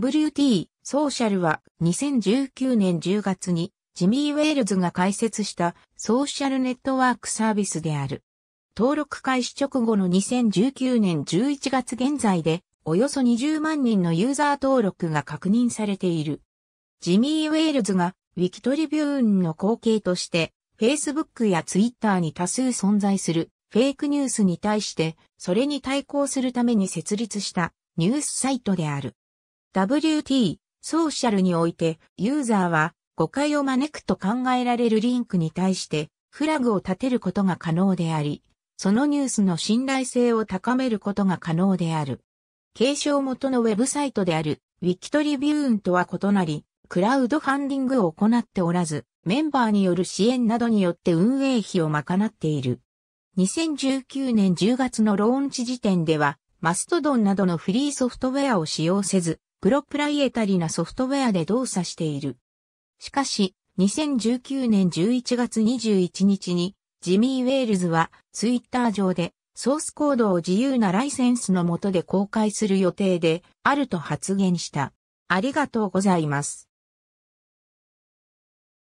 WT ソーシャルは2019年10月にジミー・ウェールズが開設したソーシャルネットワークサービスである。登録開始直後の2019年11月現在でおよそ20万人のユーザー登録が確認されている。ジミー・ウェールズがウィキトリビューンの後継として Facebook や Twitter に多数存在するフェイクニュースに対してそれに対抗するために設立したニュースサイトである。WT、ソーシャルにおいて、ユーザーは誤解を招くと考えられるリンクに対して、フラグを立てることが可能であり、そのニュースの信頼性を高めることが可能である。継承元のウェブサイトである、ウィキトリビューンとは異なり、クラウドファンディングを行っておらず、メンバーによる支援などによって運営費を賄っている。2019年10月のローンチ時点では、マストドンなどのフリーソフトウェアを使用せず、プロプライエタリなソフトウェアで動作している。しかし、2019年11月21日に、ジミー・ウェールズは、ツイッター上で、ソースコードを自由なライセンスの下で公開する予定で、あると発言した。ありがとうございます。